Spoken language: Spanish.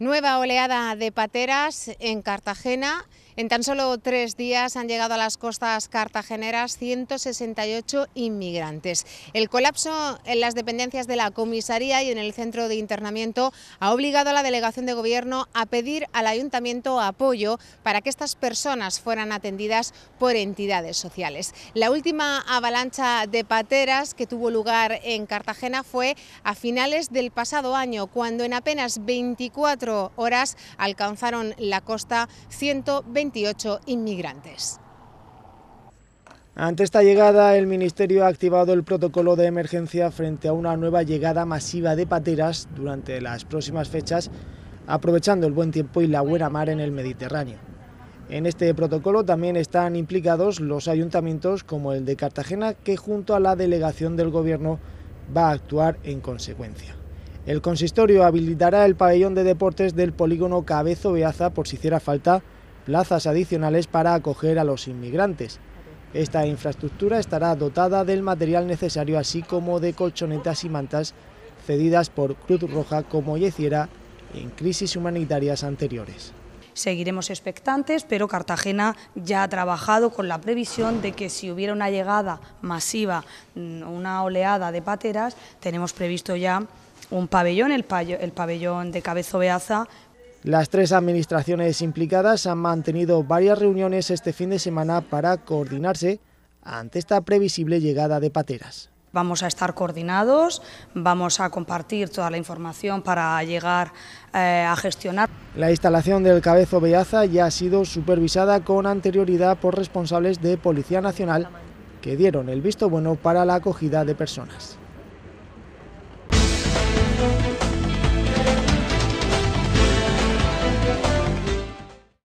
Nueva oleada de pateras en Cartagena. En tan solo tres días han llegado a las costas cartageneras 168 inmigrantes. El colapso en las dependencias de la comisaría y en el centro de internamiento ha obligado a la delegación de gobierno a pedir al ayuntamiento apoyo para que estas personas fueran atendidas por entidades sociales. La última avalancha de pateras que tuvo lugar en Cartagena fue a finales del pasado año, cuando en apenas 24 horas alcanzaron la costa 128 inmigrantes. Ante esta llegada, el Ministerio ha activado el protocolo de emergencia frente a una nueva llegada masiva de pateras durante las próximas fechas, aprovechando el buen tiempo y la buena mar en el Mediterráneo. En este protocolo también están implicados los ayuntamientos como el de Cartagena, que junto a la delegación del Gobierno va a actuar en consecuencia. El consistorio habilitará el pabellón de deportes del polígono Cabezo Beaza por si hiciera falta plazas adicionales para acoger a los inmigrantes. Esta infraestructura estará dotada del material necesario así como de colchonetas y mantas cedidas por Cruz Roja como ya hiciera en crisis humanitarias anteriores. Seguiremos expectantes, pero Cartagena ya ha trabajado con la previsión de que si hubiera una llegada masiva, mm, una oleada de pateras, tenemos previsto ya un pabellón, el, pabellón de Cabezo Beaza, las tres administraciones implicadas han mantenido varias reuniones este fin de semana para coordinarse ante esta previsible llegada de pateras. Vamos a estar coordinados, vamos a compartir toda la información para llegar eh, a gestionar. La instalación del Cabezo Beaza ya ha sido supervisada con anterioridad por responsables de Policía Nacional que dieron el visto bueno para la acogida de personas.